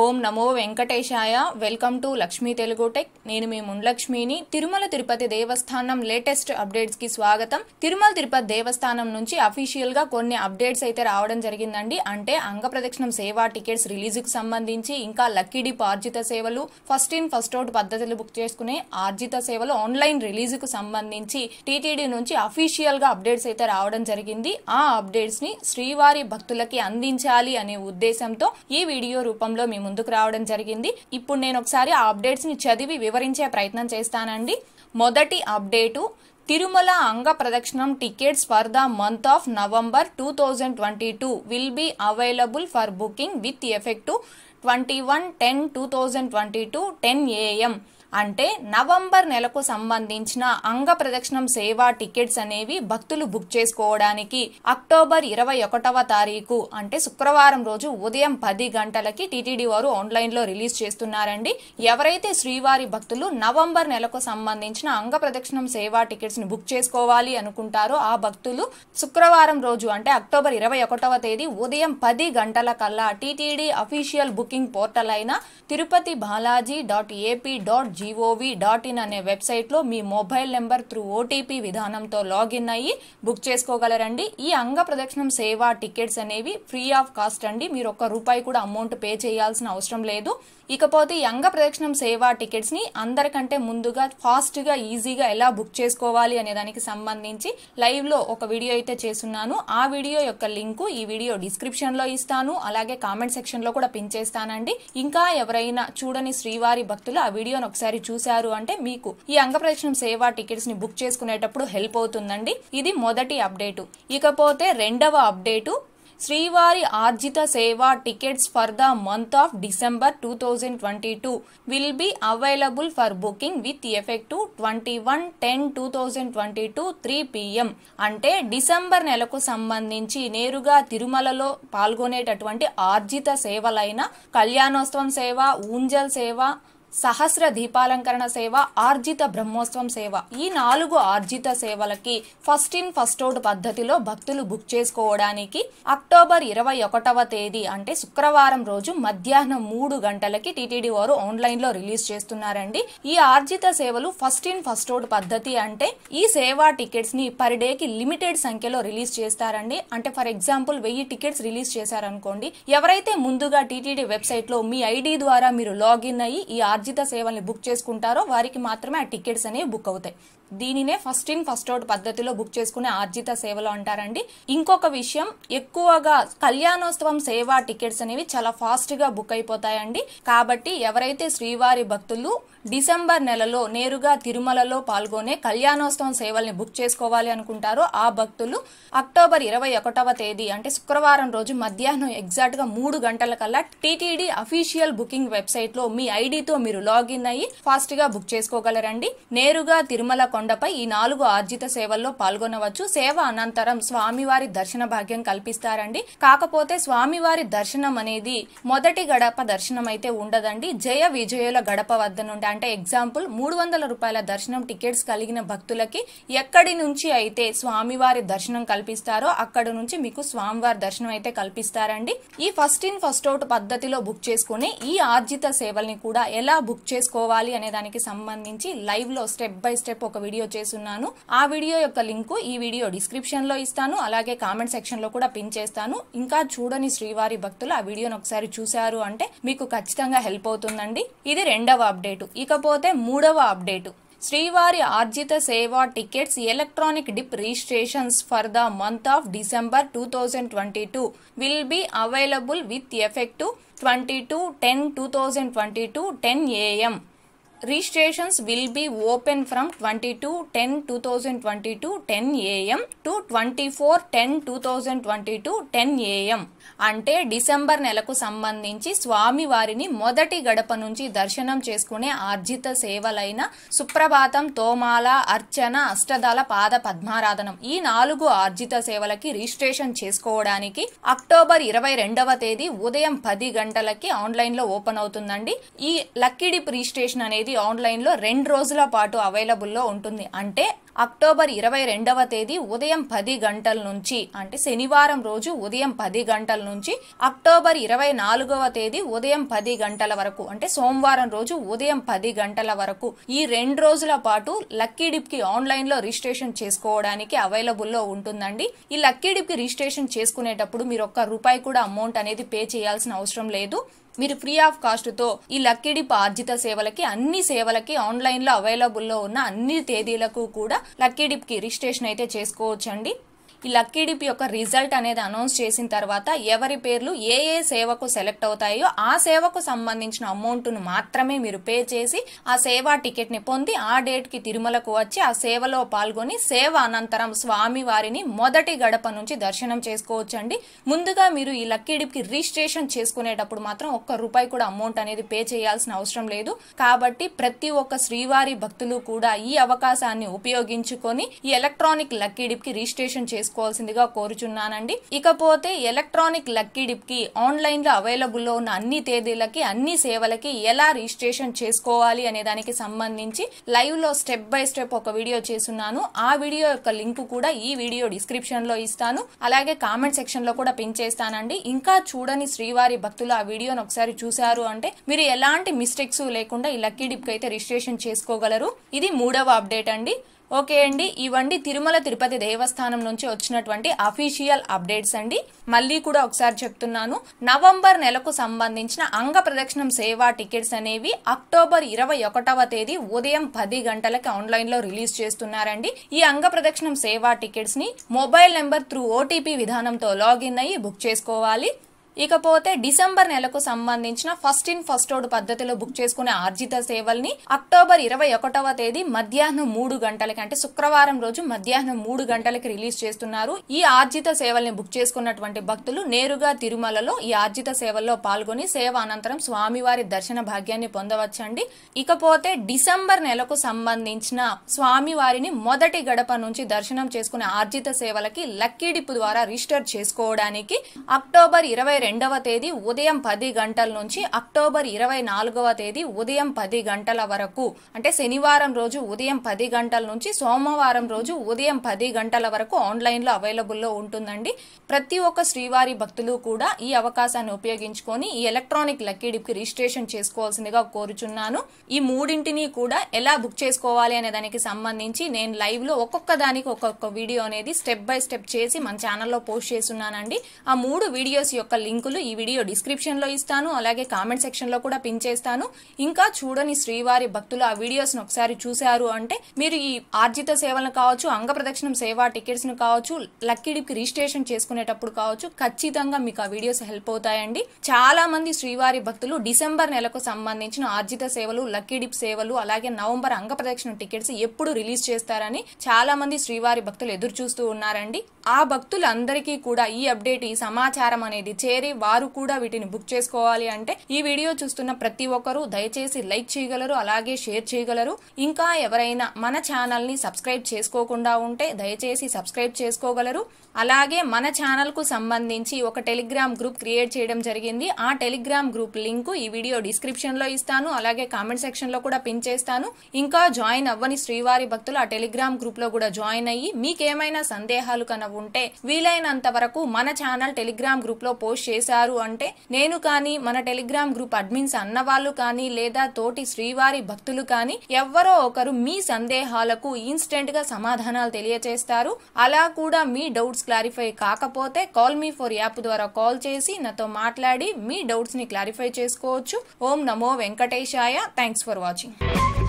ఓం నమో వెంకటేశాయ welcome to Lakshmi Telugu tech నేను మీ ముండలక్ష్మిని తిరుమల తిరుపతి దేవస్థానం లేటెస్ట్ అప్డేట్స్ కి స్వాగతం తిరుమల తిరుపతి దేవస్థానం నుంచి అఫీషియల్ గా కొన్ని అప్డేట్స్ అయితే రావడం జరిగిందండి అంటే అంగప్రదక్షిణం సేవా టికెట్స్ రిలీజ్ కు సంబంధించి ఇంకా లక్కీ డిప్ ఆర్జిత సేవలు ఫస్ట్ ఇన్ ఫస్ట్ అవుట్ పద్ధతులు బుక్ చేసుకునే ఆర్జిత సేవలు ఆన్లైన్ రిలీజ్ కు సంబంధించి టీటీడీ నుంచి అఫీషియల్ గా అప్డేట్స్ అయితే రావడం జరిగింది ఆ అప్డేట్స్ ని శ్రీవారి భక్తులకి అందించాలి అనే ఉద్దేశంతో ఈ వీడియో రూపంలో మేము ముందుకు రావడం జరిగింది ఇప్పుడు నేను ఒకసారి ఆ అప్డేట్స్ని చదివి వివరించే ప్రయత్నం చేస్తానండి మొదటి అప్డేటు తిరుమల అంగ ప్రదక్షిణం tickets for the month of November two thousand twenty two will be available for booking with effect twenty one ten two thousand twenty two ten AM అంటే నవంబర్ నెలకు సంబంధించిన అంగ ప్రదక్షిణం సేవా టికెట్స్ అనేవి భక్తులు బుక్ చేసుకోవడానికి అక్టోబర్ ఇరవై ఒకటవ తారీఖు అంటే శుక్రవారం రోజు ఉదయం పది గంటలకి టీటీడీ వారు ఆన్లైన్లో రిలీజ్ చేస్తున్నారండి ఎవరైతే శ్రీవారి భక్తులు నవంబర్ నెలకు సంబంధించిన అంగ ప్రదక్షిణం సేవా టికెట్స్ని బుక్ చేసుకోవాలి అనుకుంటారో ఆ భక్తులు శుక్రవారం రోజు అంటే అక్టోబర్ ఇరవై ఒకటవ తేదీ ఉదయం పది గంటల కల్లా టీటీడీ అఫీషియల్ బుకింగ్ పోర్టల్ అయిన Tirupati Balaji dot AP dot G O V dot in అనే వెబ్సైట్లో మీ మొబైల్ నెంబర్ త్రూ ఓటీపీ విధానంతో లాగిన్ అయ్యి బుక్ చేసుకోగలరండి ఈ అంగ ప్రదక్షిణం సేవా టికెట్స్ అనేవి ఫ్రీ ఆఫ్ కాస్ట్ అండి మీరు ఒక్క రూపాయి కూడా అమౌంట్ పే చేయాల్సిన అవసరం లేదు ఇకపోతే ఈ అంగ ప్రదక్షిణం సేవ టికెట్స్ని అందరికంటే ముందుగా ఫాస్ట్గా ఈజీగా ఎలా బుక్ చేసుకోవాలి అనే దానికి సంబంధించి లైవ్లో ఒక వీడియో అయితే చేస్తున్నాను ఆ వీడియో యొక్క లింకు ఈ వీడియో డిస్క్రిప్షన్లో ఇస్తాను అలాగే కామెంట్ సెక్షన్లో కూడా పిన్ చేస్తానండి ఇంకా ఎవరైనా చూడని శ్రీవారి భక్తులు ఆ వీడియోను ఒకసారి ఒకసారి చూశారు అంటే మీకు ఈ అంగ సేవా టికెట్స్ ని బుక్ చేసుకునేటప్పుడు హెల్ప్ అవుతుందండి ఇది మొదటి అప్డేటు ఇకపోతే రెండవ అప్డేటు శ్రీవారి ఆర్జిత సేవ tickets for the month of December two thousand twenty two will be available for booking with effect twenty one ten two thousand twenty two three PM అంటే డిసెంబర్ నెలకు సంబంధించి నేరుగా తిరుమలలో పాల్గొనేటటువంటి ఆర్జిత సేవలైన కళ్యాణోత్సవం సేవ ఊంజల్ సేవ సహస్ర దీపాలంకరణ సేవ ఆర్జిత బ్రహ్మోత్సవం సేవ ఈ నాలుగు ఆర్జిత సేవలకి ఫస్ట్ ఇన్ ఫస్ట్ అవుట్ పద్ధతిలో భక్తులు బుక్ చేసుకోవడానికి అక్టోబర్ ఇరవై ఒకటవ తేదీ అంటే శుక్రవారం రోజు మధ్యాహ్నం మూడు గంటలకి టీటీడీ వారు ఆన్లైన్ లో రిలీజ్ చేస్తున్నారండి ఈ ఆర్జిత సేవలు ఫస్ట్ ఇన్ ఫస్ట్ అవుట్ పద్ధతి అంటే ఈ సేవా టికెట్స్ ని పర్ డే కి లిమిటెడ్ సంఖ్యలో రిలీజ్ చేస్తారండి అంటే ఫర్ ఎగ్జాంపుల్ వెయ్యి టికెట్స్ రిలీజ్ చేశారనుకోండి ఎవరైతే ముందుగా టీటీడీ వెబ్సైట్ లో మీ ఐడి ద్వారా మీరు లాగిన్ అయ్యి ఈ ఆర్ ఆర్జిత సేవల్ని బుక్ చేసుకుంటారో వారికి మాత్రమే ఆ టికెట్స్ అనేవి బుక్ అవుతాయి దీనినే ఫస్ట్ ఇన్ ఫస్ట్ అవుట్ పద్ధతిలో బుక్ చేసుకునే ఆర్జిత సేవలు అంటారండి ఇంకొక విషయం ఎక్కువగా కళ్యాణోత్సవం సేవా టికెట్స్ అనేవి చాలా ఫాస్ట్ గా బుక్ అయిపోతాయండి కాబట్టి ఎవరైతే శ్రీవారి భక్తులు డిసెంబర్ నెలలో నేరుగా తిరుమలలో పాల్గొనే కళ్యాణోత్సవం సేవల్ని బుక్ చేసుకోవాలి అనుకుంటారో ఆ భక్తులు అక్టోబర్ ఇరవై ఒకటవ తేదీ అంటే శుక్రవారం రోజు మధ్యాహ్నం ఎగ్జాక్ట్ గా మూడు గంటల కల్లా టీటీడీ అఫీషియల్ బుకింగ్ వెబ్సైట్ లో మీ ఐడితో మీరు లాగిన్ అయ్యి ఫాస్ట్ గా బుక్ చేసుకోగలరండి నేరుగా తిరుమల కొండపై ఈ నాలుగు ఆర్జిత సేవల్లో పాల్గొనవచ్చు సేవ అనంతరం స్వామివారి దర్శన భాగ్యం కల్పిస్తారండి కాకపోతే స్వామివారి దర్శనం అనేది మొదటి గడప దర్శనం అయితే ఉండదండి జయ విజయుల గడప వద్ద నుండి అంటే ఎగ్జాంపుల్ మూడు వందల రూపాయల దర్శనం టికెట్స్ కలిగిన భక్తులకి ఎక్కడి నుంచి అయితే స్వామివారి దర్శనం కల్పిస్తారో అక్కడ నుంచి మీకు స్వామివారి దర్శనం అయితే కల్పిస్తారండి ఈ ఫస్ట్ ఇన్ ఫస్ట్ అవుట్ పద్ధతిలో బుక్ చేసుకుని ఈ ఆర్జిత సేవల్ని కూడా ఎలా బుక్ చేసుకోవాలి అనే దానికి సంబంధించి లైవ్ లో స్టెప్ బై స్టెప్ ఒక వీడియో వీడియో చేసున్నాను ఆ వీడియో యొక్క లింకు ఈ వీడియో డిస్క్రిప్షన్ లో ఇస్తాను అలాగే కామెంట్ సెక్షన్ లో కూడా పిన్ చేస్తాను ఇంకా చూడని శ్రీవారి భక్తులు ఆ వీడియోను ఒకసారి చూశారు అంటే మీకు ఖచ్చితంగా హెల్ప్ అవుతుందండి ఇది రెండవ అప్డేటు ఇకపోతే మూడవ అప్డేటు శ్రీవారి ఆర్జిత సేవా tickets electronic dip registrations for the month of December two thousand twenty two will be available with effect twenty two ten two thousand twenty two ten AM registrations will be open from twenty two ten two thousand twenty two ten AM to twenty four ten two thousand twenty two ten AM అంటే December నెలకు సంబంధించి స్వామి వారిని మొదటి గడప నుంచి దర్శనం చేసుకునే ఆర్జిత సేవలైన సుప్రభాతం తోమాల అర్చన అష్టదాల పాద పద్మారాధనం ఈ నాలుగు ఆర్జిత సేవలకి రిజిస్ట్రేషన్ చేసుకోవడానికి అక్టోబర్ ఇరవై రెండవ తేదీ ఉదయం పది గంటలకి ఆన్లైన్లో ఓపెన్ అవుతుందండి ఈ లక్కిడి రిజిస్ట్రేషన్ అనేది అనేది ఆన్లైన్లో రెండు రోజుల పాటు అవైలబుల్లో ఉంటుంది అంటే అక్టోబర్ ఇరవై రెండవ తేదీ ఉదయం పది గంటల నుంచి అంటే శనివారం రోజు ఉదయం పది గంటల నుంచి అక్టోబర్ ఇరవై నాలుగవ తేదీ ఉదయం పది గంటల వరకు అంటే సోమవారం రోజు ఉదయం పది గంటల వరకు ఈ రెండు రోజుల పాటు లక్కీ ఆన్లైన్ ఆన్లైన్లో రిజిస్ట్రేషన్ చేసుకోవడానికి అవైలబుల్లో ఉంటుందండి ఈ లక్కీ కి రిజిస్ట్రేషన్ చేసుకునేటప్పుడు మీరు ఒక్క రూపాయి కూడా అమౌంట్ అనేది పే చేయాల్సిన అవసరం లేదు మీరు ఫ్రీ ఆఫ్ తో ఈ లక్కీడిప్ ఆర్జిత సేవలకి అన్ని సేవలకి ఆన్లైన్లో అవైలబుల్లో ఉన్న అన్ని తేదీలకు కూడా లక్కీడిప్కి రిజిస్ట్రేషన్ అయితే చేసుకోవచ్చండి ఈ లక్కీడిపి యొక్క రిజల్ట్ అనేది అనౌన్స్ చేసిన తర్వాత ఎవరి పేర్లు ఏ ఏ సేవకు సెలెక్ట్ అవుతాయో ఆ సేవకు సంబంధించిన అమౌంట్ను మాత్రమే మీరు పే చేసి ఆ సేవా టికెట్ని పొంది ఆ డేట్కి తిరుమలకు వచ్చి ఆ సేవలో పాల్గొని సేవ అనంతరం స్వామి వారిని మొదటి గడప నుంచి దర్శనం చేసుకోవచ్చు అండి ముందుగా మీరు ఈ లక్కీ కి రిజిస్ట్రేషన్ చేసుకునేటప్పుడు మాత్రం ఒక్క రూపాయి కూడా అమౌంట్ అనేది పే చేయాల్సిన అవసరం లేదు కాబట్టి ప్రతి ఒక్క శ్రీవారి భక్తులు కూడా ఈ అవకాశాన్ని ఉపయోగించుకొని ఈ ఎలక్ట్రానిక్ లక్కీ కి రిజిస్ట్రేషన్ చేసుకు తీసుకోవాల్సిందిగా కోరుచున్నానండి ఇకపోతే ఎలక్ట్రానిక్ లక్కీ డిప్ కి ఆన్లైన్ లో అవైలబుల్ లో ఉన్న అన్ని తేదీలకి అన్ని సేవలకి ఎలా రిజిస్ట్రేషన్ చేసుకోవాలి అనే దానికి సంబంధించి లైవ్ లో స్టెప్ బై స్టెప్ ఒక వీడియో చేస్తున్నాను ఆ వీడియో యొక్క లింక్ కూడా ఈ వీడియో డిస్క్రిప్షన్ లో ఇస్తాను అలాగే కామెంట్ సెక్షన్ లో కూడా పిన్ చేస్తానండి ఇంకా చూడని శ్రీవారి భక్తులు ఆ వీడియోను ఒకసారి చూశారు అంటే మీరు ఎలాంటి మిస్టేక్స్ లేకుండా ఈ లక్కీ డిప్ అయితే రిజిస్ట్రేషన్ చేసుకోగలరు ఇది మూడవ అప్డేట్ అండి ఓకే అండి ఇవండి తిరుమల తిరుపతి దేవస్థానం నుంచి వచ్చినటువంటి అఫీషియల్ అప్డేట్స్ అండి మళ్ళీ కూడా ఒకసారి చెప్తున్నాను నవంబర్ నెలకు సంబంధించిన అంగ ప్రదక్షిణం సేవా టికెట్స్ అనేవి అక్టోబర్ ఇరవై ఒకటవ తేదీ ఉదయం పది గంటలకి ఆన్లైన్ లో రిలీజ్ చేస్తున్నారండి ఈ అంగ ప్రదక్షిణం సేవా టికెట్స్ ని మొబైల్ నెంబర్ త్రూ ఓటీపీ విధానంతో లాగిన్ అయ్యి బుక్ చేసుకోవాలి ఇకపోతే డిసెంబర్ నెలకు సంబంధించిన ఫస్ట్ ఇన్ ఫస్ట్ అవుట్ పద్ధతిలో బుక్ చేసుకునే ఆర్జిత సేవల్ని అక్టోబర్ ఇరవై ఒకటవ తేదీ మధ్యాహ్నం మూడు గంటలకి అంటే శుక్రవారం రోజు మధ్యాహ్నం మూడు గంటలకి రిలీజ్ చేస్తున్నారు ఈ ఆర్జిత సేవల్ని బుక్ చేసుకున్నటువంటి భక్తులు నేరుగా తిరుమలలో ఈ ఆర్జిత సేవల్లో పాల్గొని సేవ అనంతరం స్వామివారి దర్శన భాగ్యాన్ని పొందవచ్చండి ఇకపోతే డిసెంబర్ నెలకు సంబంధించిన స్వామివారిని మొదటి గడప నుంచి దర్శనం చేసుకునే ఆర్జిత సేవలకి లక్కీ డిప్ ద్వారా రిజిస్టర్ చేసుకోవడానికి అక్టోబర్ ఇరవై రెండవ తేదీ ఉదయం పది గంటల నుంచి అక్టోబర్ ఇరవై నాలుగవ తేదీ ఉదయం పది గంటల వరకు అంటే శనివారం రోజు ఉదయం పది గంటల నుంచి సోమవారం రోజు ఉదయం పది గంటల వరకు ఆన్లైన్లో అవైలబుల్లో ఉంటుందండి ప్రతి ఒక్క శ్రీవారి భక్తులు కూడా ఈ అవకాశాన్ని ఉపయోగించుకొని ఈ ఎలక్ట్రానిక్ లక్కీ రిజిస్ట్రేషన్ చేసుకోవాల్సిందిగా కోరుచున్నాను ఈ మూడింటిని కూడా ఎలా బుక్ చేసుకోవాలి అనే దానికి సంబంధించి నేను లైవ్లో ఒక్కొక్క దానికి ఒక్కొక్క వీడియో అనేది స్టెప్ బై స్టెప్ చేసి మన ఛానల్లో పోస్ట్ చేస్తున్నానండి ఆ మూడు వీడియోస్ యొక్క లింక్ లింకులు ఈ వీడియో డిస్క్రిప్షన్లో ఇస్తాను అలాగే కామెంట్ సెక్షన్లో కూడా పిన్ చేస్తాను ఇంకా చూడని శ్రీవారి భక్తులు ఆ వీడియోస్ ఒకసారి చూశారు అంటే మీరు ఈ ఆర్జిత సేవలను కావచ్చు అంగ ప్రదక్షిణం సేవా ను కావచ్చు లక్కీడిప్కి రిజిస్ట్రేషన్ చేసుకునేటప్పుడు కావచ్చు ఖచ్చితంగా మీకు ఆ వీడియోస్ హెల్ప్ అవుతాయండి చాలా మంది శ్రీవారి భక్తులు డిసెంబర్ నెలకు సంబంధించిన ఆర్జిత సేవలు లక్కీడిప్ సేవలు అలాగే నవంబర్ అంగ ప్రదక్షిణ టికెట్స్ ఎప్పుడు రిలీజ్ చేస్తారని చాలా మంది శ్రీవారి భక్తులు ఎదురు చూస్తూ ఉన్నారండి ఆ భక్తులందరికీ కూడా ఈ అప్డేట్ ఈ సమాచారం అనేది చేరి డైరీ వారు కూడా వీటిని బుక్ చేసుకోవాలి అంటే ఈ వీడియో చూస్తున్న ప్రతి ఒక్కరూ దయచేసి లైక్ చేయగలరు అలాగే షేర్ చేయగలరు ఇంకా ఎవరైనా మన ఛానల్ని సబ్స్క్రైబ్ చేసుకోకుండా ఉంటే దయచేసి సబ్స్క్రైబ్ చేసుకోగలరు అలాగే మన ఛానల్ కు సంబంధించి ఒక టెలిగ్రామ్ గ్రూప్ క్రియేట్ చేయడం జరిగింది ఆ టెలిగ్రామ్ గ్రూప్ లింక్ ఈ వీడియో డిస్క్రిప్షన్లో ఇస్తాను అలాగే కామెంట్ సెక్షన్లో కూడా పిన్ చేస్తాను ఇంకా జాయిన్ అవ్వని శ్రీవారి భక్తులు ఆ టెలిగ్రామ్ గ్రూప్లో కూడా జాయిన్ అయ్యి మీకేమైనా సందేహాలు కన ఉంటే వీలైనంత వరకు మన ఛానల్ టెలిగ్రామ్ గ్రూప్లో పోస్ట్ చేశారు అంటే నేను కానీ మన టెలిగ్రామ్ గ్రూప్ అడ్మిన్స్ అన్నవాళ్ళు కానీ లేదా తోటి శ్రీవారి భక్తులు కానీ ఎవరో ఒకరు మీ సందేహాలకు ఇన్స్టెంట్ గా సమాధానాలు తెలియచేస్తారు అలా కూడా మీ డౌట్స్ క్లారిఫై కాకపోతే కాల్ మీ ఫోర్ యాప్ ద్వారా కాల్ చేసి నాతో మాట్లాడి మీ డౌట్స్ ని క్లారిఫై చేసుకోవచ్చు ఓం నమో వెంకటేశాయ థ్యాంక్స్ ఫర్ వాచింగ్